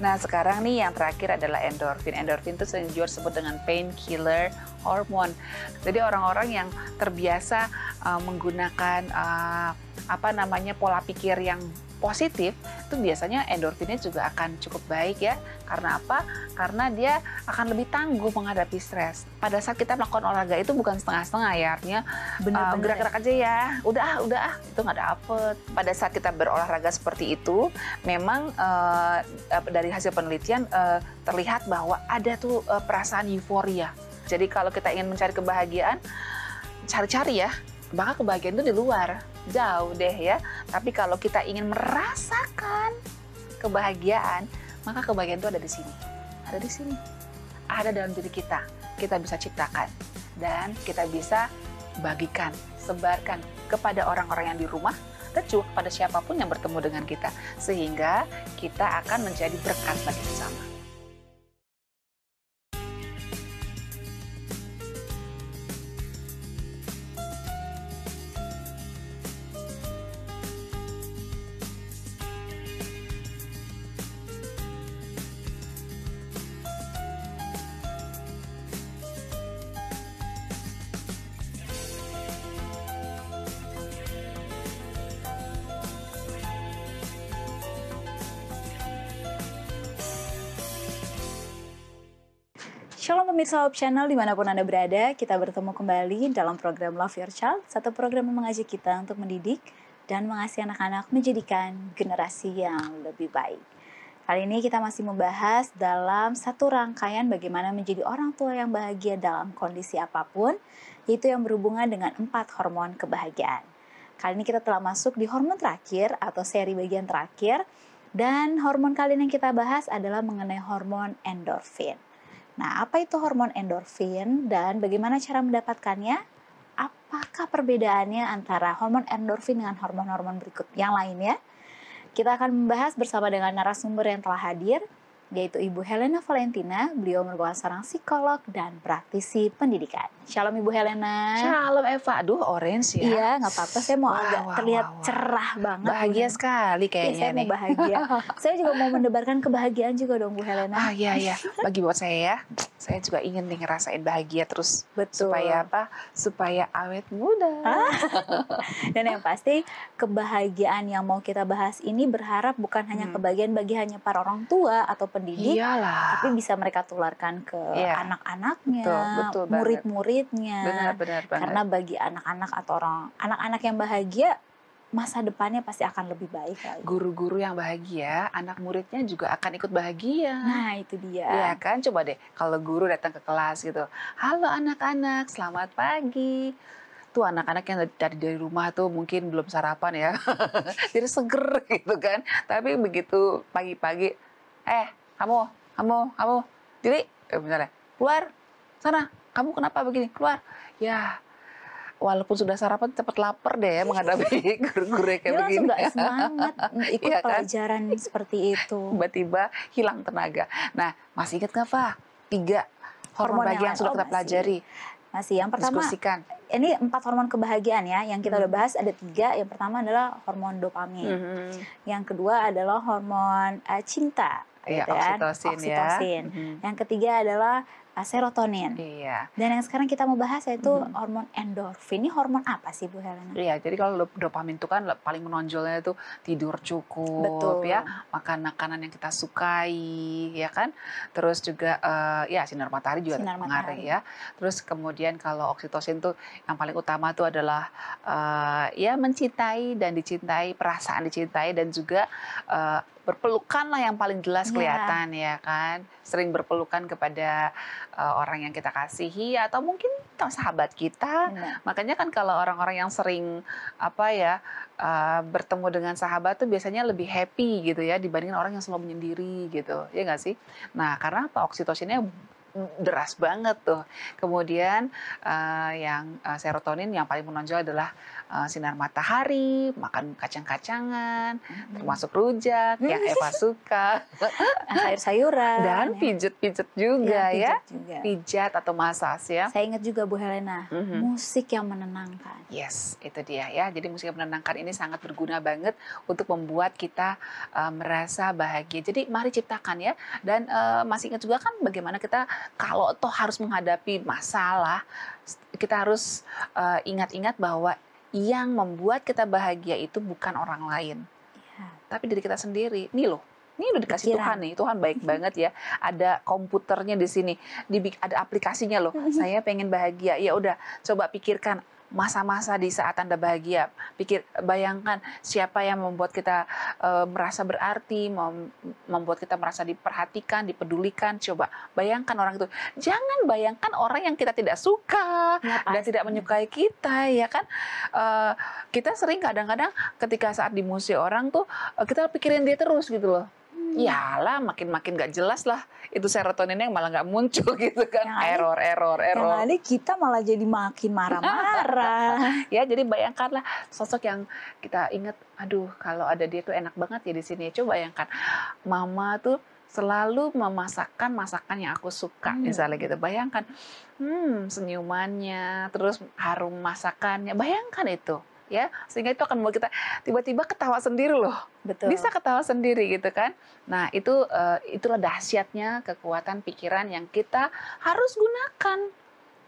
Nah sekarang nih yang terakhir adalah endorfin. Endorfin itu sering juga disebut dengan painkiller hormone. Jadi orang-orang yang terbiasa uh, menggunakan uh, apa namanya pola pikir yang positif itu biasanya endorfinnya juga akan cukup baik ya. Karena apa? Karena dia akan lebih tangguh menghadapi stres. Pada saat kita melakukan olahraga itu bukan setengah-setengah ya, artinya eh, gerak-gerak uh, aja ya. Udah ah, udah ah, itu nggak dapet. Pada saat kita berolahraga seperti itu, memang uh, dari hasil penelitian uh, terlihat bahwa ada tuh uh, perasaan euforia. Jadi kalau kita ingin mencari kebahagiaan, cari-cari ya maka kebahagiaan itu di luar, jauh deh ya. Tapi kalau kita ingin merasakan kebahagiaan, maka kebahagiaan itu ada di sini. Ada di sini. Ada dalam diri kita. Kita bisa ciptakan dan kita bisa bagikan, sebarkan kepada orang-orang yang di rumah dan juga kepada siapapun yang bertemu dengan kita sehingga kita akan menjadi berkat bagi sesama. Pemirsa Hope Channel dimanapun Anda berada, kita bertemu kembali dalam program Love Your Child, satu program yang mengajak kita untuk mendidik dan mengasihi anak-anak menjadikan generasi yang lebih baik. Kali ini kita masih membahas dalam satu rangkaian bagaimana menjadi orang tua yang bahagia dalam kondisi apapun, yaitu yang berhubungan dengan empat hormon kebahagiaan. Kali ini kita telah masuk di hormon terakhir atau seri bagian terakhir, dan hormon kali ini yang kita bahas adalah mengenai hormon endorfin. Nah, apa itu hormon endorfin dan bagaimana cara mendapatkannya? Apakah perbedaannya antara hormon endorfin dengan hormon-hormon berikut yang lainnya? Kita akan membahas bersama dengan narasumber yang telah hadir yaitu Ibu Helena Valentina. Beliau merupakan seorang psikolog dan praktisi pendidikan. Shalom Ibu Helena. Shalom Eva. Aduh, orange ya. Iya, nggak apa-apa. Saya mau wow, agak wow, terlihat wow, wow. cerah banget. Bahagia bener. sekali iya, kayaknya ya, saya nih. bahagia. saya juga mau mendebarkan kebahagiaan juga dong Bu Helena. Ah, iya, iya. Bagi buat saya ya saya juga ingin nih ngerasain bahagia terus Betul. supaya apa supaya awet muda dan yang pasti kebahagiaan yang mau kita bahas ini berharap bukan hmm. hanya kebahagiaan bagi hanya para orang tua atau pendidik Iyalah. tapi bisa mereka tularkan ke yeah. anak-anaknya murid-muridnya karena bagi anak-anak atau orang anak-anak yang bahagia masa depannya pasti akan lebih baik Guru-guru yang bahagia, anak muridnya juga akan ikut bahagia. Nah, itu dia. ya kan? Coba deh kalau guru datang ke kelas gitu. "Halo anak-anak, selamat pagi." tuh anak-anak yang dari dari rumah tuh mungkin belum sarapan ya. Jadi seger gitu kan. Tapi begitu pagi-pagi, eh kamu, kamu, kamu. Jadi eh, misalnya, keluar sana. Kamu kenapa begini? Keluar. Ya, walaupun sudah sarapan cepat lapar deh ya menghadapi guru-guru kayak Dia begini. Dia semangat ikut ya pelajaran seperti itu. Tiba-tiba hilang tenaga. Nah, masih ingat nggak Pak? Tiga hormon, hormon bahagia yang sudah oh, kita pelajari. Masih yang pertama. Diskusikan. Ini empat hormon kebahagiaan ya yang kita udah hmm. bahas ada tiga. Yang pertama adalah hormon dopamin. Hmm. Yang kedua adalah hormon uh, cinta. ya, gitu kan? oksitosin, ya. oksitosin. Ya. Mm -hmm. Yang ketiga adalah serotonin. Iya. Dan yang sekarang kita mau bahas yaitu mm -hmm. hormon endorfin. Ini hormon apa sih Bu Helena? Iya, jadi kalau dopamin itu kan paling menonjolnya itu tidur cukup Betul. ya, makan makanan yang kita sukai ya kan. Terus juga uh, ya sinar matahari juga sinar pengaruh ya. Terus kemudian kalau oksitosin tuh yang paling utama itu adalah uh, ya mencintai dan dicintai, perasaan dicintai dan juga uh, berpelukan lah yang paling jelas iya. kelihatan yeah. ya kan. Sering berpelukan kepada uh, orang yang kita kasihi atau mungkin sahabat kita. Yeah. Makanya kan kalau orang-orang yang sering apa ya uh, bertemu dengan sahabat tuh biasanya lebih happy gitu ya dibandingin orang yang selalu menyendiri gitu. Ya nggak sih? Nah, karena apa? Oksitosinnya deras banget tuh. Kemudian uh, yang uh, serotonin yang paling menonjol adalah uh, sinar matahari, makan kacang-kacangan, hmm. termasuk rujak yang Eva suka, sayur-sayuran dan ya. pijat-pijat iya, ya. juga ya, pijat, atau massage ya. Saya ingat juga Bu Helena, hmm musik yang menenangkan. Yes, itu dia ya. Jadi musik yang menenangkan ini sangat berguna banget untuk membuat kita uh, merasa bahagia. Jadi mari ciptakan ya dan uh, masih ingat juga kan bagaimana kita kalau toh harus menghadapi masalah, kita harus eh, ingat-ingat bahwa yang membuat kita bahagia itu bukan orang lain, ya. tapi diri kita sendiri. Nih loh, ini udah dikasih Kira. Tuhan nih, Tuhan baik banget ya. Ada komputernya di sini, ada aplikasinya loh. Saya pengen bahagia, ya udah coba pikirkan masa-masa di saat Anda bahagia. Pikir bayangkan siapa yang membuat kita e, merasa berarti, mem, membuat kita merasa diperhatikan, dipedulikan. Coba bayangkan orang itu. Jangan bayangkan orang yang kita tidak suka ya, dan tidak menyukai kita, ya kan? E, kita sering kadang-kadang ketika saat di musik orang tuh eh, kita pikirin dia terus gitu loh. Iyalah, makin-makin gak jelas lah itu serotoninnya yang malah gak muncul gitu kan. Yang error, error, error. Yang ada kita malah jadi makin marah-marah. ya, jadi bayangkanlah sosok yang kita ingat, aduh kalau ada dia tuh enak banget ya di sini. Coba bayangkan mama tuh selalu memasakkan masakan yang aku suka hmm. misalnya gitu bayangkan hmm senyumannya terus harum masakannya bayangkan itu ya sehingga itu akan membuat kita tiba-tiba ketawa sendiri loh betul bisa ketawa sendiri gitu kan nah itu uh, itulah dahsyatnya kekuatan pikiran yang kita harus gunakan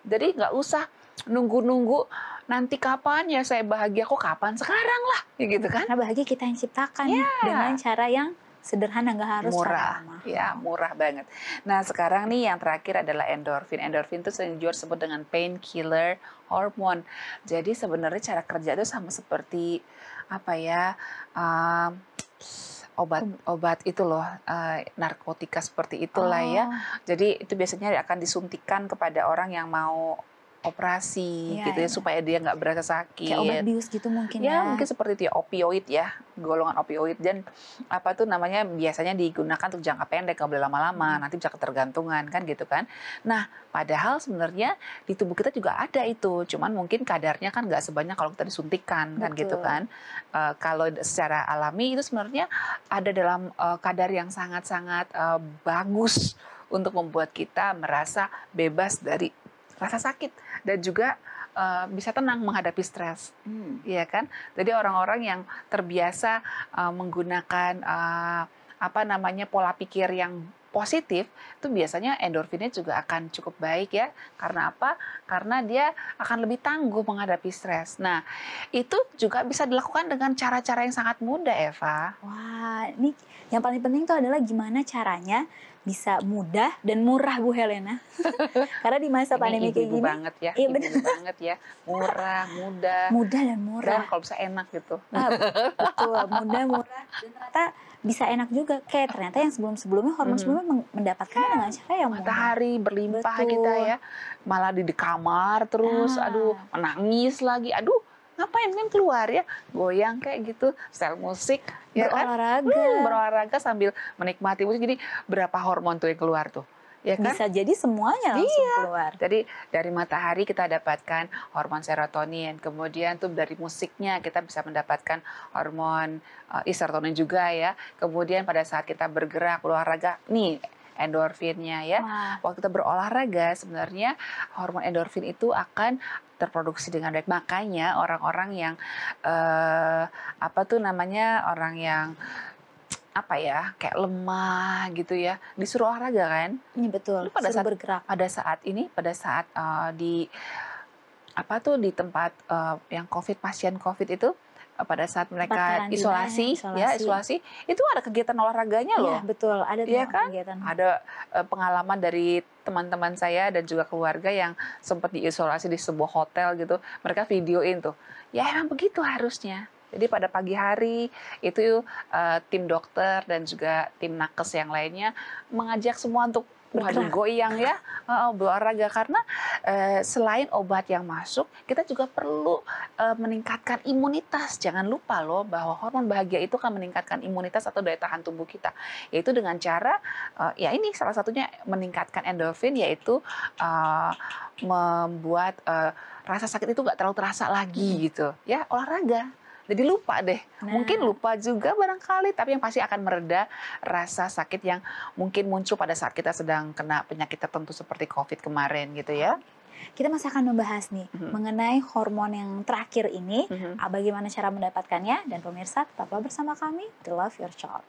jadi nggak usah nunggu-nunggu nanti kapan ya saya bahagia kok kapan sekarang lah ya gitu kan karena bahagia kita yang ciptakan ya. dengan cara yang sederhana nggak harus murah sama. ya murah banget nah sekarang nih yang terakhir adalah endorfin endorfin itu sering juga disebut dengan painkiller hormon. Jadi sebenarnya cara kerja itu sama seperti apa ya obat obat-obat itu loh uh, narkotika seperti itulah ya. oh. ya. Jadi itu biasanya akan disuntikan kepada orang yang mau operasi ya, gitu ya, ya supaya dia nggak berasa sakit. Kayak obat bius gitu mungkin ya. Ya mungkin seperti itu ya opioid ya, golongan opioid dan apa tuh namanya biasanya digunakan untuk jangka pendek nggak boleh lama-lama, hmm. nanti bisa ketergantungan kan gitu kan. Nah, padahal sebenarnya di tubuh kita juga ada itu, cuman mungkin kadarnya kan nggak sebanyak kalau kita disuntikan kan gitu Betul. kan gitu kan. Uh, kalau secara alami itu sebenarnya ada dalam uh, kadar yang sangat-sangat uh, bagus untuk membuat kita merasa bebas dari rasa sakit dan juga uh, bisa tenang menghadapi stres, hmm. ya kan? Jadi orang-orang yang terbiasa uh, menggunakan uh, apa namanya pola pikir yang positif itu biasanya endorfinnya juga akan cukup baik ya. Karena apa? Karena dia akan lebih tangguh menghadapi stres. Nah, itu juga bisa dilakukan dengan cara-cara yang sangat mudah, Eva. Wah, ini yang paling penting itu adalah gimana caranya bisa mudah dan murah Bu Helena. Karena di masa pandemi kayak gini. banget ya. Iya benar banget ya. Murah, mudah. Mudah dan murah. Dan kalau bisa enak gitu. Ah, betul, mudah, murah dan ternyata bisa enak juga. Kayak ternyata yang sebelum-sebelumnya hormon hmm. sebelumnya mendapatkan ya, dengan cara yang matahari berlimpah Betul. kita ya. Malah di, di kamar terus, ah. aduh, menangis lagi. Aduh, ngapain kan keluar ya goyang kayak gitu sel musik ya kan? berolahraga kan? hmm, berolahraga sambil menikmati musik jadi berapa hormon tuh yang keluar tuh ya kan? Bisa jadi semuanya langsung iya. keluar. Jadi dari matahari kita dapatkan hormon serotonin, kemudian tuh dari musiknya kita bisa mendapatkan hormon uh, eh, serotonin juga ya. Kemudian pada saat kita bergerak, olahraga, nih endorfinnya ya. Wah. Waktu kita berolahraga sebenarnya hormon endorfin itu akan terproduksi dengan baik. Makanya orang-orang yang uh, apa tuh namanya orang yang apa ya kayak lemah gitu ya disuruh olahraga kan? Iya betul. Lu pada Suruh saat bergerak. Pada saat ini pada saat uh, di apa tuh di tempat uh, yang covid pasien covid itu pada saat mereka isolasi, ya, isolasi ya isolasi itu ada kegiatan olahraganya iya, loh. ya, betul, ada ya kan? kegiatan. Ada uh, pengalaman dari teman-teman saya dan juga keluarga yang sempat diisolasi di sebuah hotel gitu. Mereka videoin tuh. Ya emang begitu harusnya. Jadi pada pagi hari itu uh, tim dokter dan juga tim nakes yang lainnya mengajak semua untuk Waduh goyang ya uh, berolahraga karena uh, selain obat yang masuk kita juga perlu uh, meningkatkan imunitas jangan lupa loh bahwa hormon bahagia itu kan meningkatkan imunitas atau daya tahan tubuh kita yaitu dengan cara uh, ya ini salah satunya meningkatkan endorfin yaitu uh, membuat uh, rasa sakit itu nggak terlalu terasa lagi hmm. gitu ya olahraga jadi lupa deh. Nah. Mungkin lupa juga barangkali, tapi yang pasti akan mereda rasa sakit yang mungkin muncul pada saat kita sedang kena penyakit tertentu seperti COVID kemarin gitu ya kita masih akan membahas nih mm-hmm. mengenai hormon yang terakhir ini, mm-hmm. bagaimana cara mendapatkannya dan pemirsa tetaplah bersama kami di Love Your Child.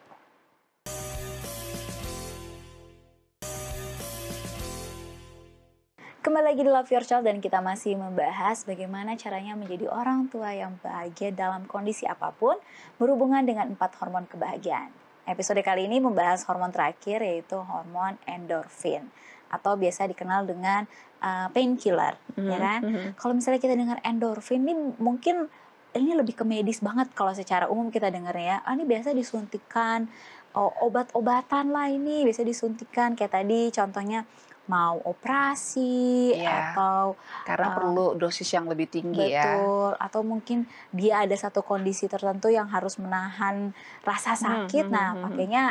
Kembali lagi di Love Yourself dan kita masih membahas bagaimana caranya menjadi orang tua yang bahagia dalam kondisi apapun berhubungan dengan empat hormon kebahagiaan. Episode kali ini membahas hormon terakhir yaitu hormon endorfin atau biasa dikenal dengan uh, painkiller, ya mm-hmm. ya kan? Mm-hmm. Kalau misalnya kita dengar endorfin ini mungkin ini lebih ke medis banget kalau secara umum kita dengarnya ya. Ah, ini biasa disuntikan oh, obat-obatan lah ini, biasa disuntikan kayak tadi contohnya mau operasi yeah. atau karena uh, perlu dosis yang lebih tinggi betul, ya. Betul, atau mungkin dia ada satu kondisi tertentu yang harus menahan rasa hmm, sakit. Hmm, nah, hmm, hmm, pakainya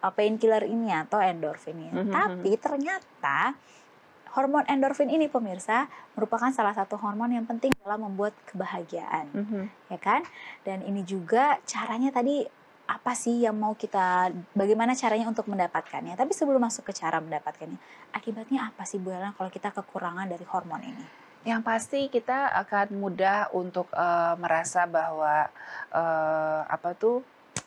uh, painkiller ini atau endorfin ini. Hmm, Tapi ternyata hormon endorfin ini pemirsa merupakan salah satu hormon yang penting dalam membuat kebahagiaan, mm -hmm. ya kan? Dan ini juga caranya tadi apa sih yang mau kita bagaimana caranya untuk mendapatkannya tapi sebelum masuk ke cara mendapatkannya akibatnya apa sih Bu Ellen kalau kita kekurangan dari hormon ini yang pasti kita akan mudah untuk uh, merasa bahwa uh, apa tuh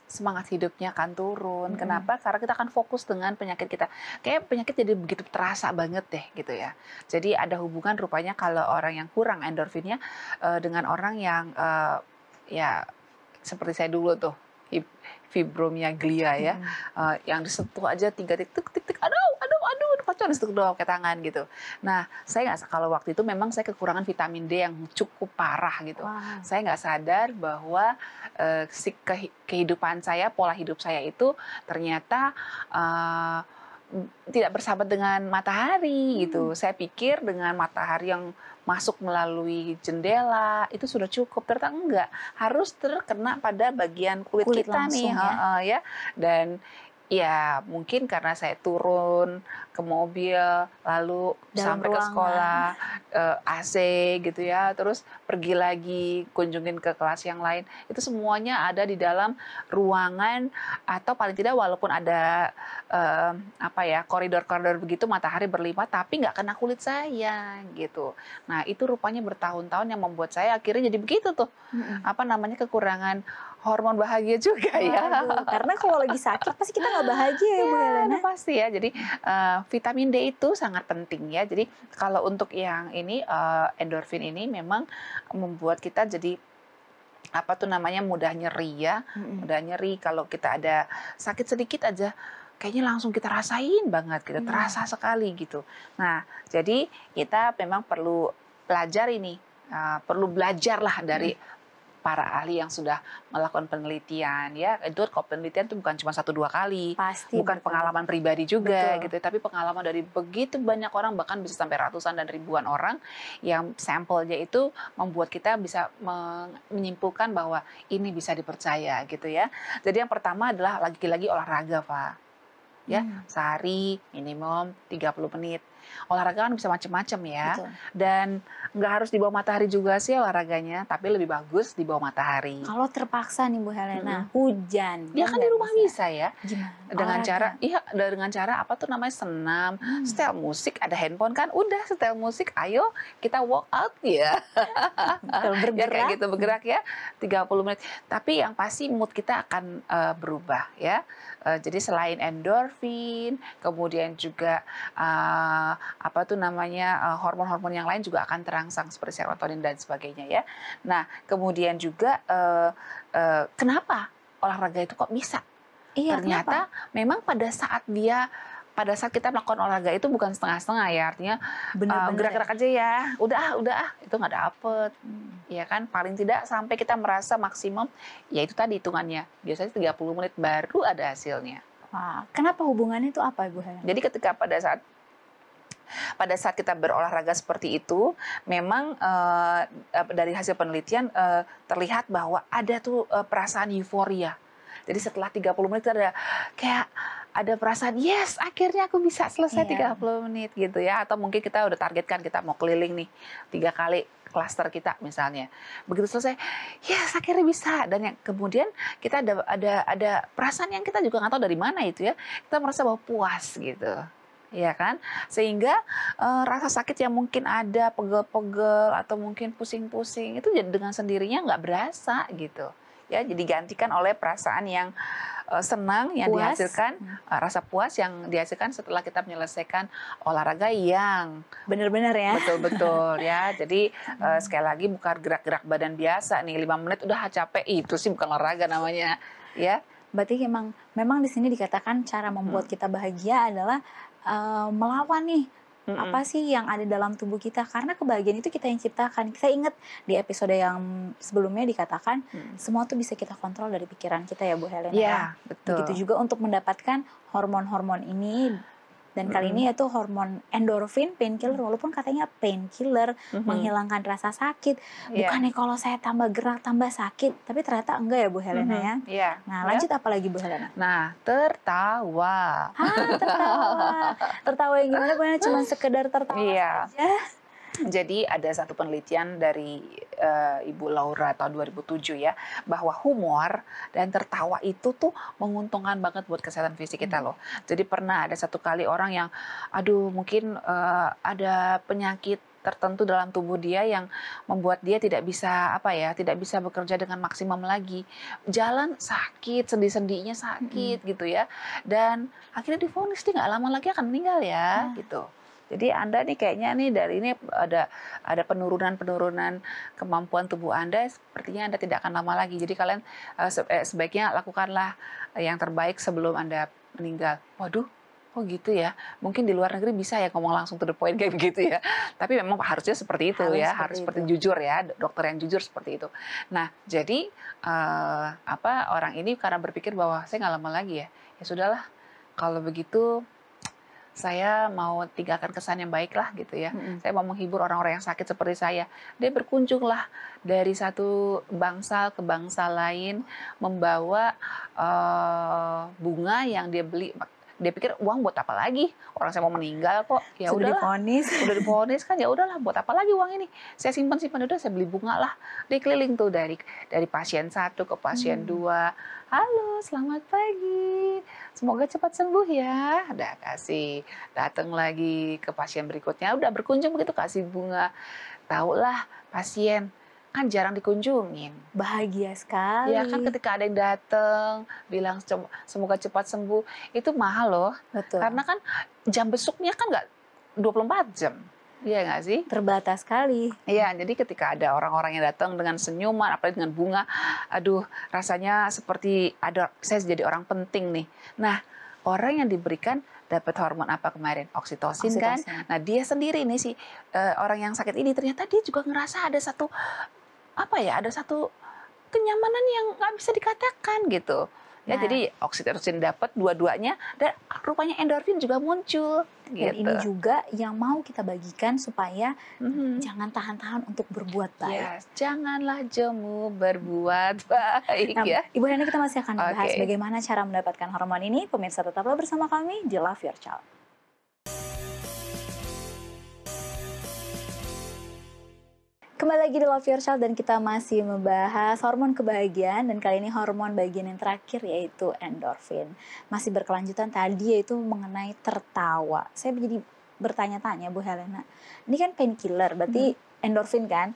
semangat hidupnya akan turun. Hmm. Kenapa? Karena kita akan fokus dengan penyakit kita. Kayak penyakit jadi begitu terasa banget deh gitu ya. Jadi ada hubungan rupanya kalau orang yang kurang endorfinnya uh, dengan orang yang uh, ya seperti saya dulu tuh fibromyalgia ya hmm. uh, yang disentuh aja tiga titik tik tik aduh aduh aduh pacuan disentuh doang ke tangan gitu nah saya nggak kalau waktu itu memang saya kekurangan vitamin D yang cukup parah gitu wow. saya nggak sadar bahwa uh, si kehidupan saya pola hidup saya itu ternyata uh, tidak bersahabat dengan matahari gitu. Hmm. Saya pikir dengan matahari yang masuk melalui jendela itu sudah cukup. Ternyata enggak, harus terkena pada bagian kulit, kulit kita nih, ya. Uh, ya. Dan ya mungkin karena saya turun ke mobil lalu Dalam sampai ruangan. ke sekolah uh, eh, AC gitu ya terus pergi lagi kunjungin ke kelas yang lain itu semuanya ada di dalam ruangan atau paling tidak walaupun ada uh, apa ya koridor-koridor begitu matahari berlipat tapi nggak kena kulit saya gitu nah itu rupanya bertahun-tahun yang membuat saya akhirnya jadi begitu tuh -hmm. apa namanya kekurangan hormon bahagia juga ya. Waduh, ya. Karena kalau lagi sakit pasti kita nggak bahagia ya, ya Bu iya, Helena. Pasti ya. Jadi uh, vitamin D itu sangat penting ya. Jadi kalau untuk yang ini uh, endorfin ini memang membuat kita jadi apa tuh namanya mudah nyeri ya, mudah nyeri kalau kita ada sakit sedikit aja kayaknya langsung kita rasain banget gitu, iya. terasa sekali gitu. Nah, jadi kita memang perlu belajar ini uh, perlu belajar lah dari mm para ahli yang sudah melakukan penelitian ya itu penelitian itu bukan cuma satu dua kali Pasti, bukan betul. pengalaman pribadi juga betul. gitu tapi pengalaman dari begitu banyak orang bahkan bisa sampai ratusan dan ribuan orang yang sampelnya itu membuat kita bisa menyimpulkan bahwa ini bisa dipercaya gitu ya jadi yang pertama adalah lagi-lagi olahraga pak ya hmm. sehari minimum 30 menit olahraga kan bisa macam-macam ya. Betul. Dan nggak harus di bawah matahari juga sih olahraganya, tapi lebih bagus di bawah matahari. Kalau terpaksa nih Bu Helena, hmm. hujan. Dia ya kan di rumah bisa, bisa ya. Gimana? Dengan olahraga. cara iya dengan cara apa tuh namanya senam, hmm. setel musik, ada handphone kan, udah setel musik, ayo kita walk out ya. bergerak. ya kayak gitu bergerak ya 30 menit. Tapi yang pasti mood kita akan uh, berubah ya. Uh, jadi selain endorfin, kemudian juga uh, apa tuh namanya eh, hormon-hormon yang lain juga akan terangsang seperti serotonin dan sebagainya ya. Nah kemudian juga uh, uh, kenapa olahraga itu kok bisa? Iya, Ternyata kenapa? memang pada saat dia pada saat kita melakukan olahraga itu bukan setengah-setengah ya artinya gerak-gerak uh, aja ya udah ah udah ah itu nggak dapet hmm. ya kan paling tidak sampai kita merasa maksimum ya itu tadi hitungannya biasanya 30 menit baru ada hasilnya Wah, kenapa hubungannya itu apa Ibu Helen? Jadi ketika pada saat pada saat kita berolahraga seperti itu, memang uh, dari hasil penelitian uh, terlihat bahwa ada tuh uh, perasaan euforia. Jadi setelah 30 menit ada kayak ada perasaan yes akhirnya aku bisa selesai yeah. 30 menit gitu ya atau mungkin kita udah targetkan kita mau keliling nih tiga kali klaster kita misalnya begitu selesai yes akhirnya bisa dan yang kemudian kita ada ada ada perasaan yang kita juga nggak tahu dari mana itu ya kita merasa bahwa puas gitu ya kan? Sehingga uh, rasa sakit yang mungkin ada pegel-pegel atau mungkin pusing-pusing itu dengan sendirinya nggak berasa gitu. Ya, jadi gantikan oleh perasaan yang uh, senang yang puas. dihasilkan uh, rasa puas yang dihasilkan setelah kita menyelesaikan olahraga yang benar-benar ya. Betul-betul ya. Jadi uh, sekali lagi bukan gerak-gerak badan biasa nih lima menit udah capek itu sih bukan olahraga namanya ya berarti memang memang di sini dikatakan cara membuat hmm. kita bahagia adalah uh, melawan nih -hmm. apa sih yang ada dalam tubuh kita karena kebahagiaan itu kita yang ciptakan kita ingat di episode yang sebelumnya dikatakan hmm. semua tuh bisa kita kontrol dari pikiran kita ya Bu Helena iya, ya, betul. begitu juga untuk mendapatkan hormon-hormon ini dan mm-hmm. kali ini yaitu hormon endorfin painkiller walaupun katanya painkiller mm-hmm. menghilangkan rasa sakit yeah. nih kalau saya tambah gerak tambah sakit tapi ternyata enggak ya Bu Helena mm-hmm. ya yeah. nah iya. lanjut yeah. apa lagi Bu Helena nah tertawa ah tertawa tertawa yang gimana Bu Helena cuma sekedar tertawa yeah. Jadi ada satu penelitian dari uh, Ibu Laura tahun 2007 ya bahwa humor dan tertawa itu tuh menguntungkan banget buat kesehatan fisik kita hmm. loh. Jadi pernah ada satu kali orang yang aduh mungkin uh, ada penyakit tertentu dalam tubuh dia yang membuat dia tidak bisa apa ya tidak bisa bekerja dengan maksimum lagi jalan sakit sendi-sendinya sakit hmm. gitu ya dan akhirnya difonis dia nggak lama lagi akan meninggal ya hmm. gitu jadi Anda nih kayaknya nih dari ini ada ada penurunan-penurunan kemampuan tubuh Anda sepertinya Anda tidak akan lama lagi. Jadi kalian uh, sebaiknya lakukanlah yang terbaik sebelum Anda meninggal. Waduh, Oh gitu ya, mungkin di luar negeri bisa ya ngomong langsung to the point kayak begitu ya. Tapi memang harusnya seperti itu harus ya, seperti harus itu. seperti jujur ya, dokter yang jujur seperti itu. Nah jadi uh, apa orang ini karena berpikir bahwa saya nggak lama lagi ya, ya sudahlah kalau begitu saya mau tinggalkan kesan yang baik lah gitu ya. Mm -hmm. Saya mau menghibur orang-orang yang sakit seperti saya. Dia berkunjunglah dari satu bangsa ke bangsa lain membawa uh, bunga yang dia beli dia pikir uang buat apa lagi orang saya mau meninggal kok ya udah diponis udah diponis kan ya udahlah buat apa lagi uang ini saya simpan simpan udah saya beli bunga lah dia keliling tuh dari dari pasien satu ke pasien hmm. dua halo selamat pagi semoga cepat sembuh ya udah kasih datang lagi ke pasien berikutnya udah berkunjung begitu kasih bunga tahulah pasien kan jarang dikunjungin. Bahagia sekali. Ya kan ketika ada yang datang bilang semoga cepat sembuh itu mahal loh. Betul. Karena kan jam besuknya kan nggak 24 jam. Iya nggak sih? Terbatas sekali. Iya, jadi ketika ada orang-orang yang datang dengan senyuman, apalagi dengan bunga, aduh rasanya seperti ada saya jadi orang penting nih. Nah, orang yang diberikan dapat hormon apa kemarin? Oksitosin, kan? Oksitosin. kan? Nah, dia sendiri ini sih eh, orang yang sakit ini ternyata dia juga ngerasa ada satu apa ya ada satu kenyamanan yang nggak bisa dikatakan gitu. Ya, nah. jadi oksitosin dapat dua-duanya dan rupanya endorfin juga muncul. Gitu. Dan ini gitu. juga yang mau kita bagikan supaya mm-hmm. jangan tahan-tahan untuk berbuat baik. Yes, janganlah jemu berbuat baik nah, ya. Ibu Rani kita masih akan okay. bahas bagaimana cara mendapatkan hormon ini. Pemirsa tetaplah bersama kami di Love Your Child. Kembali lagi di Love Yourself dan kita masih membahas hormon kebahagiaan dan kali ini hormon bagian yang terakhir yaitu endorfin. Masih berkelanjutan tadi yaitu mengenai tertawa. Saya jadi bertanya-tanya Bu Helena, ini kan painkiller berarti hmm. endorfin kan?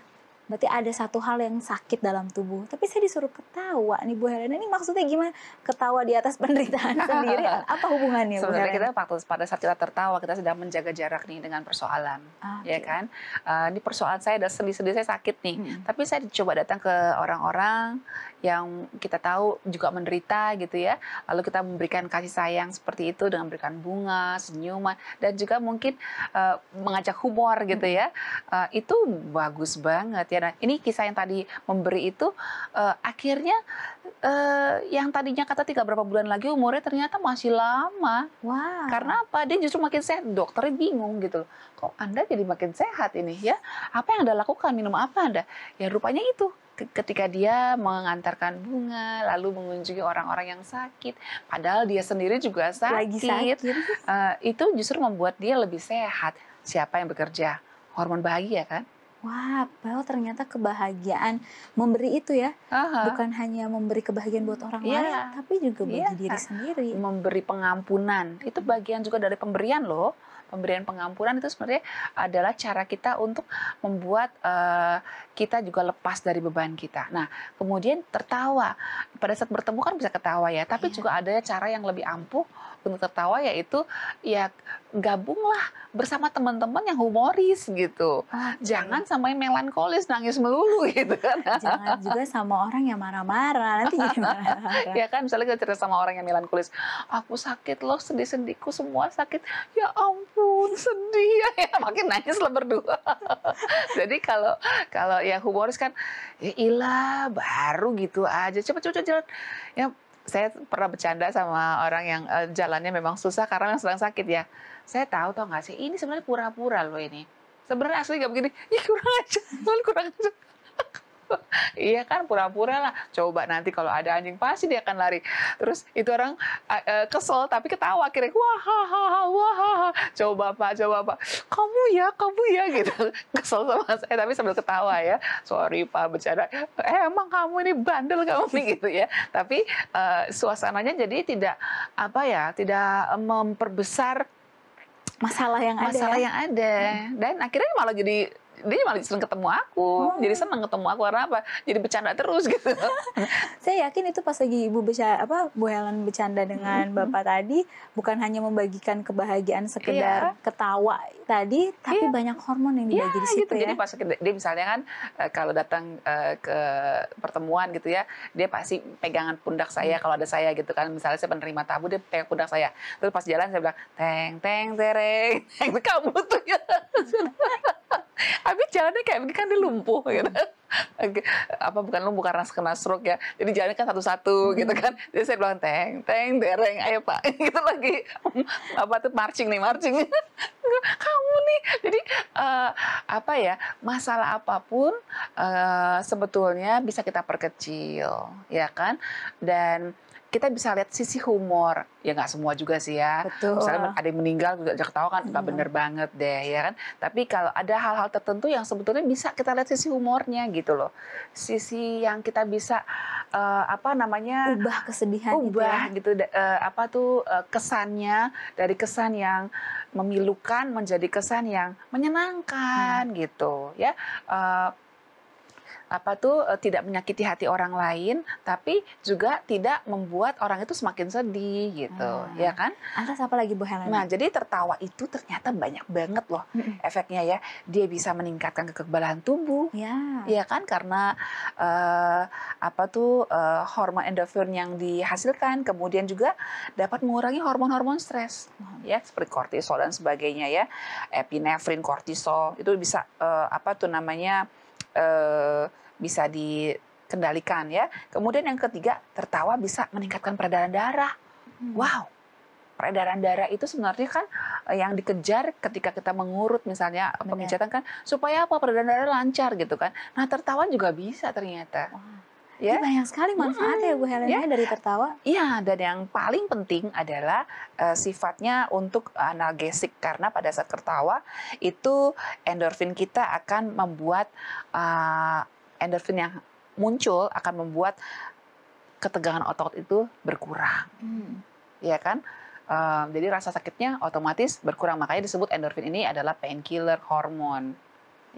berarti ada satu hal yang sakit dalam tubuh tapi saya disuruh ketawa nih Bu Helena ini maksudnya gimana ketawa di atas penderitaan sendiri apa hubungannya sebenarnya Bu Helena? kita waktu pada saat kita tertawa kita sedang menjaga jarak nih dengan persoalan okay. Ah, ya kan uh, ini persoalan saya ada sedih-sedih saya sakit nih hmm. tapi saya coba datang ke orang-orang yang kita tahu juga menderita gitu ya lalu kita memberikan kasih sayang seperti itu dengan memberikan bunga senyuman dan juga mungkin uh, mengajak humor gitu hmm. ya uh, itu bagus banget ya Nah, ini kisah yang tadi memberi itu uh, akhirnya uh, yang tadinya kata tiga berapa bulan lagi umurnya ternyata masih lama. Wow. Karena apa? Dia justru makin sehat. Dokternya bingung gitu loh. Kok Anda jadi makin sehat ini ya? Apa yang Anda lakukan? Minum apa Anda? Ya rupanya itu ketika dia mengantarkan bunga lalu mengunjungi orang-orang yang sakit padahal dia sendiri juga sakit, Lagi sakit. Uh, itu justru membuat dia lebih sehat siapa yang bekerja hormon bahagia kan Wah, Bel ternyata kebahagiaan memberi itu ya, uh bukan hanya memberi kebahagiaan buat orang yeah. lain, tapi juga bagi yeah. diri sendiri. Memberi pengampunan itu bagian juga dari pemberian loh. Pemberian pengampunan itu sebenarnya adalah cara kita untuk membuat uh, kita juga lepas dari beban kita. Nah, kemudian tertawa. Pada saat bertemu kan bisa ketawa ya, tapi yeah. juga ada cara yang lebih ampuh bentuk tertawa yaitu ya gabunglah bersama teman-teman yang humoris gitu. Ah, Jangan sama yang melankolis nangis melulu gitu kan. Jangan juga sama orang yang marah-marah nanti jadi marah-marah. ya kan misalnya kita cerita sama orang yang melankolis, aku sakit loh sedih sendiku semua sakit. Ya ampun sedih ya makin nangis lah berdua. jadi kalau kalau ya humoris kan ya ilah baru gitu aja. Coba-coba jalan ya saya pernah bercanda sama orang yang uh, jalannya memang susah karena yang sedang sakit ya. Saya tahu tau nggak sih, ini sebenarnya pura-pura loh ini. Sebenarnya asli nggak begini, ya kurang aja, kurang aja. iya kan pura-pura lah coba nanti kalau ada anjing pasti dia akan lari terus itu orang uh, kesel tapi ketawa kira wah ha, ha, wah coba pak coba pak kamu ya kamu ya gitu kesel sama saya tapi sambil ketawa ya sorry pak bercanda eh, emang kamu ini bandel kamu nih gitu ya tapi uh, suasananya jadi tidak apa ya tidak memperbesar masalah yang masalah ada masalah ya? yang ada hmm. dan akhirnya malah jadi dia malah sering ketemu aku. Oh. Jadi seneng ketemu aku karena apa? Jadi bercanda terus gitu. Saya yakin itu pas lagi Ibu bercanda apa Bu Helen bercanda dengan hmm. Bapak tadi bukan hanya membagikan kebahagiaan sekedar iya. ketawa tadi tapi iya. banyak hormon yang iya, dibagi gitu. ya, di situ gitu. ya. Jadi pas dia misalnya kan eh, kalau datang eh, ke pertemuan gitu ya, dia pasti pegangan pundak hmm. saya kalau ada saya gitu kan. Misalnya saya penerima tabu dia pegang pundak saya. Terus pas jalan saya bilang teng teng tereng teng kamu tuh ya. Habis jalannya kayak begini kan dia lumpuh gitu apa bukan lu bukan ras kena stroke ya. Jadi jalannya kan satu-satu hmm. gitu kan. Jadi saya bilang teng teng dereng ayo Pak. gitu lagi apa tuh marching nih marching. Kamu nih. Jadi uh, apa ya masalah apapun uh, sebetulnya bisa kita perkecil ya kan. Dan kita bisa lihat sisi humor ya nggak semua juga sih ya Betul. misalnya ada yang meninggal juga udah ketawa kan nggak iya. bener banget deh ya kan tapi kalau ada hal-hal tertentu yang sebetulnya bisa kita lihat sisi humornya gitu loh sisi yang kita bisa uh, apa namanya ubah kesedihan gitu ubah gitu, ya. gitu uh, apa tuh uh, kesannya dari kesan yang memilukan menjadi kesan yang menyenangkan hmm. gitu ya uh, apa tuh eh, tidak menyakiti hati orang lain tapi juga tidak membuat orang itu semakin sedih gitu hmm. ya kan atas apa lagi Bu Helena nah jadi tertawa itu ternyata banyak banget loh efeknya ya dia bisa meningkatkan kekebalan tubuh ya ya kan karena uh, apa tuh uh, hormon endorfin yang dihasilkan kemudian juga dapat mengurangi hormon-hormon stres hmm. ya seperti kortisol dan sebagainya ya epinefrin kortisol itu bisa uh, apa tuh namanya eh, bisa dikendalikan ya. Kemudian yang ketiga, tertawa bisa meningkatkan peredaran darah. Hmm. Wow. Peredaran darah itu sebenarnya kan eh, yang dikejar ketika kita mengurut misalnya eh, pemijatan kan supaya apa peredaran darah lancar gitu kan. Nah, tertawa juga bisa ternyata. Wow. Ya. Ini banyak sekali manfaatnya hmm. Bu Helena iya. ya. dari tertawa. Iya, dan yang paling penting adalah uh, sifatnya untuk analgesik karena pada saat tertawa itu endorfin kita akan membuat uh, endorfin yang muncul akan membuat ketegangan otot itu berkurang. Hmm. Ya kan? Um, jadi rasa sakitnya otomatis berkurang. Makanya disebut endorfin ini adalah painkiller hormon.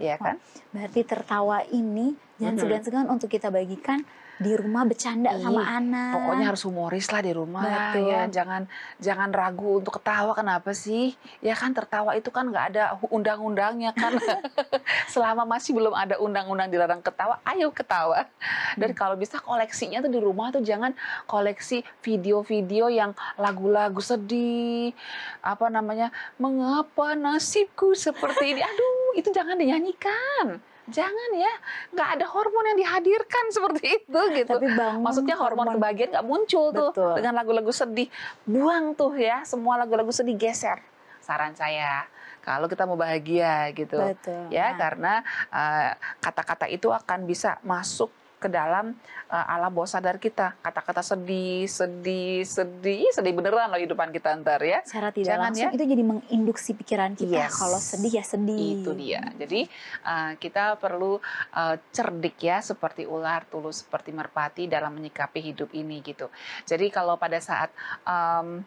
Ya kan? berarti tertawa ini Jangan segan-segan untuk kita bagikan di rumah bercanda Iyi, sama anak. Pokoknya harus humoris lah di rumah. Betul. Ya, jangan jangan ragu untuk ketawa. Kenapa sih? Ya kan tertawa itu kan nggak ada undang-undangnya kan. Selama masih belum ada undang-undang dilarang ketawa, ayo ketawa. Dan hmm. kalau bisa koleksinya tuh di rumah tuh jangan koleksi video-video yang lagu-lagu sedih. Apa namanya? Mengapa nasibku seperti ini? Aduh, itu jangan dinyanyikan jangan ya nggak ada hormon yang dihadirkan seperti itu gitu Tapi bangun, maksudnya hormon, hormon kebahagiaan nggak muncul Betul. tuh dengan lagu-lagu sedih buang tuh ya semua lagu-lagu sedih geser saran saya kalau kita mau bahagia gitu Betul. ya nah. karena eh, kata-kata uh, kata -kata itu akan bisa masuk ke dalam uh, alam bawah sadar kita. Kata-kata sedih, sedih, sedih, sedih beneran loh hidupan kita ntar ya. Secara tidak Jangan langsung ya. itu jadi menginduksi pikiran kita. Yes. Kalau sedih ya sedih. Itu dia. Jadi uh, kita perlu uh, cerdik ya seperti ular, tulus seperti merpati dalam menyikapi hidup ini gitu. Jadi kalau pada saat um,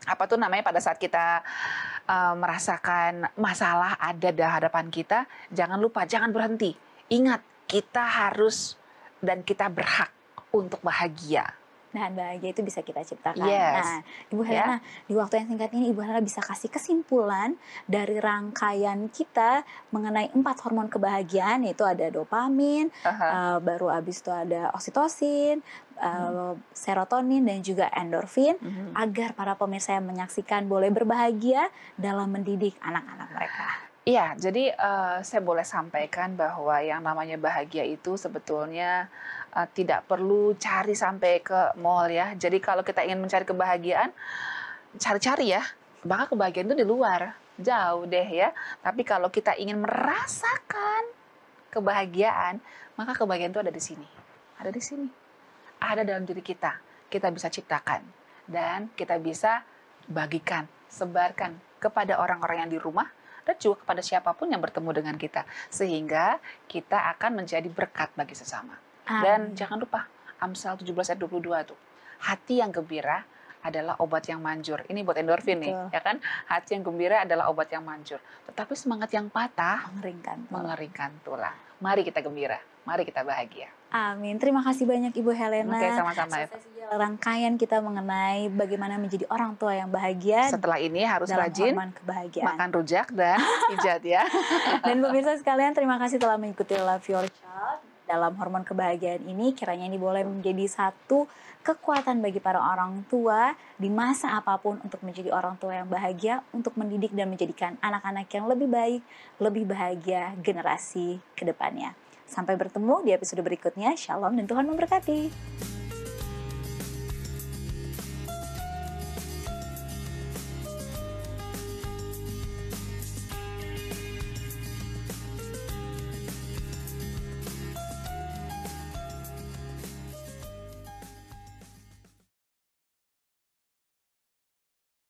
apa tuh namanya pada saat kita uh, merasakan masalah ada di hadapan kita, jangan lupa, jangan berhenti. Ingat, kita harus dan kita berhak untuk bahagia. Nah, bahagia itu bisa kita ciptakan. Yes. Nah, Ibu Helena, yeah. di waktu yang singkat ini Ibu Helena bisa kasih kesimpulan dari rangkaian kita mengenai empat hormon kebahagiaan yaitu ada dopamin, uh -huh. uh, baru abis itu ada oksitosin, uh, hmm. serotonin dan juga endorfin hmm. agar para pemirsa yang menyaksikan boleh berbahagia dalam mendidik anak-anak mereka. Iya, jadi uh, saya boleh sampaikan bahwa yang namanya bahagia itu sebetulnya, uh, tidak perlu cari sampai ke mall ya. Jadi kalau kita ingin mencari kebahagiaan, cari-cari ya, maka kebahagiaan itu di luar, jauh deh ya. Tapi kalau kita ingin merasakan kebahagiaan, maka kebahagiaan itu ada di sini, ada di sini, ada dalam diri kita. Kita bisa ciptakan dan kita bisa bagikan, sebarkan kepada orang-orang yang di rumah dan kepada siapapun yang bertemu dengan kita sehingga kita akan menjadi berkat bagi sesama. Amin. Dan jangan lupa Amsal 17 ayat 22 tuh. Hati yang gembira adalah obat yang manjur. Ini buat endorfin nih, ya kan? Hati yang gembira adalah obat yang manjur. Tetapi semangat yang patah mengeringkan Mengeringkan tulang. Mari kita gembira, mari kita bahagia. Amin. Terima kasih banyak Ibu Helena. Oke, sama-sama. Rangkaian kita mengenai bagaimana menjadi orang tua yang bahagia. Setelah ini harus rajin kebahagiaan. makan rujak dan pijat ya. dan pemirsa sekalian, terima kasih telah mengikuti Love Your Child dalam hormon kebahagiaan ini kiranya ini boleh menjadi satu kekuatan bagi para orang tua di masa apapun untuk menjadi orang tua yang bahagia, untuk mendidik dan menjadikan anak-anak yang lebih baik, lebih bahagia generasi kedepannya. Sampai bertemu di episode berikutnya. Shalom dan Tuhan memberkati.